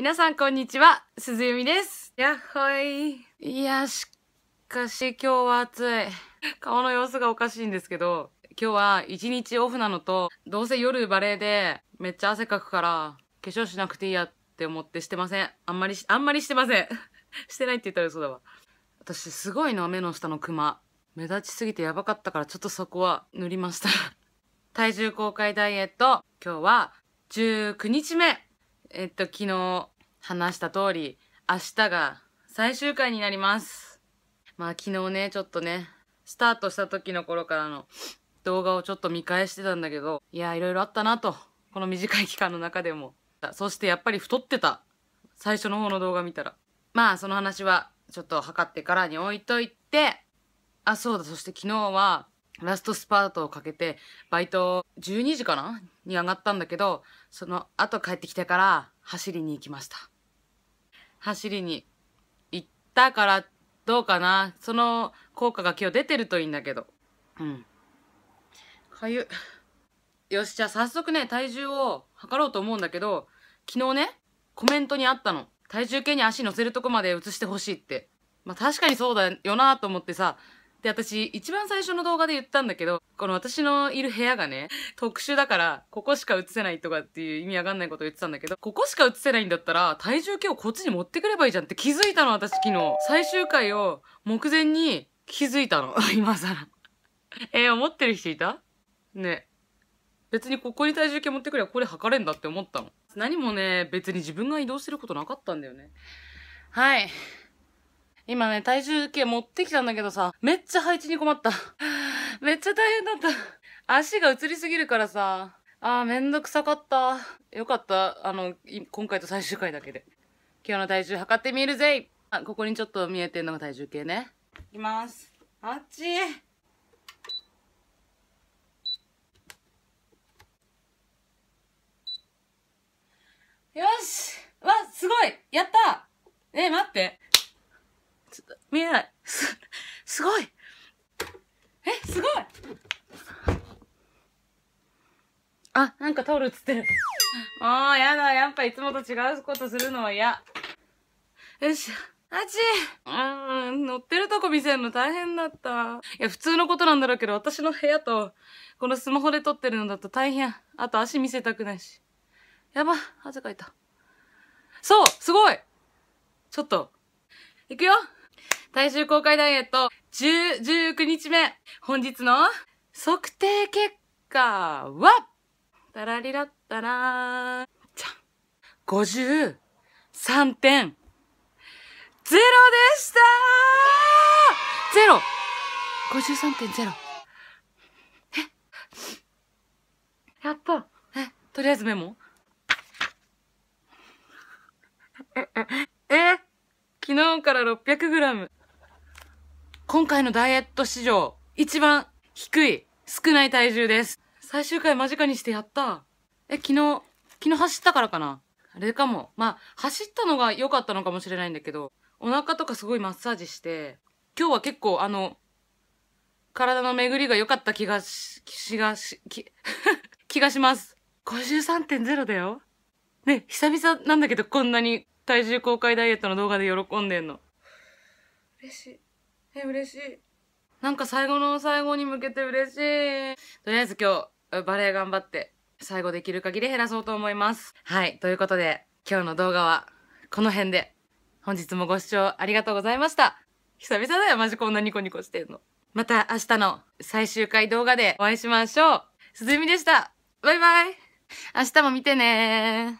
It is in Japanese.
皆さんこんにちは、鈴由美です。やっほい。いや、しかし今日は暑い。顔の様子がおかしいんですけど、今日は一日オフなのと、どうせ夜バレーでめっちゃ汗かくから、化粧しなくていいやって思ってしてません。あんまりあんまりしてません。してないって言ったら嘘だわ。私すごいの、目の下のクマ。目立ちすぎてやばかったからちょっとそこは塗りました。体重公開ダイエット、今日は19日目。えっと、昨日話した通り、明日が最終回になります。まあ昨日ね、ちょっとね、スタートした時の頃からの動画をちょっと見返してたんだけど、いや、いろいろあったなと。この短い期間の中でも。そしてやっぱり太ってた。最初の方の動画見たら。まあその話はちょっと測ってからに置いといて、あ、そうだ、そして昨日はラストスパートをかけて、バイト12時かなに上がったんだけど、その後帰ってきてから走りに行きました。走りに行ったからどうかなその効果が今日出てるといいんだけど。うん。かゆ。よし、じゃあ早速ね、体重を測ろうと思うんだけど、昨日ね、コメントにあったの。体重計に足乗せるとこまで移してほしいって。まあ確かにそうだよなと思ってさ、で、私、一番最初の動画で言ったんだけど、この私のいる部屋がね、特殊だから、ここしか映せないとかっていう意味わかんないこと言ってたんだけど、ここしか映せないんだったら、体重計をこっちに持ってくればいいじゃんって気づいたの、私昨日。最終回を目前に気づいたの、今更。えー、思ってる人いたね。別にここに体重計持ってくればこれ測れんだって思ったの。何もね、別に自分が移動してることなかったんだよね。はい。今ね、体重計持ってきたんだけどさ、めっちゃ配置に困った。めっちゃ大変だった。足が移りすぎるからさ、あーめんどくさかった。よかった。あの、今回と最終回だけで。今日の体重測ってみるぜあ、ここにちょっと見えてんのが体重計ね。いきます。あっちよしわ、すごいやったえ、待って。見えない。す、すごいえ、すごいあ、なんかタオル映ってる。ああ、やだ。やっぱいつもと違うことするのは嫌。よし。あちうん、乗ってるとこ見せるの大変だった。いや、普通のことなんだろうけど、私の部屋と、このスマホで撮ってるのだと大変。あと足見せたくないし。やば、汗かいた。そうすごいちょっと。行くよ体重公開ダイエット1十九9日目、本日の測定結果は、ダラリラッタラーン、じゃん、53.0でしたゼロ !53.0。えやったえ、とりあえずメモえ、昨日から 600g。今回のダイエット史上、一番低い、少ない体重です。最終回間近にしてやった。え、昨日、昨日走ったからかなあれかも。まあ、走ったのが良かったのかもしれないんだけど、お腹とかすごいマッサージして、今日は結構あの、体の巡りが良かった気がし、気がし、気、気がします。53.0だよ。ね、久々なんだけどこんなに体重公開ダイエットの動画で喜んでんの。嬉しい。え、嬉しい。なんか最後の最後に向けて嬉しい。とりあえず今日、バレエ頑張って、最後できる限り減らそうと思います。はい。ということで、今日の動画は、この辺で。本日もご視聴ありがとうございました。久々だよ、マジこんなニコニコしてんの。また明日の最終回動画でお会いしましょう。すずみでした。バイバイ。明日も見てね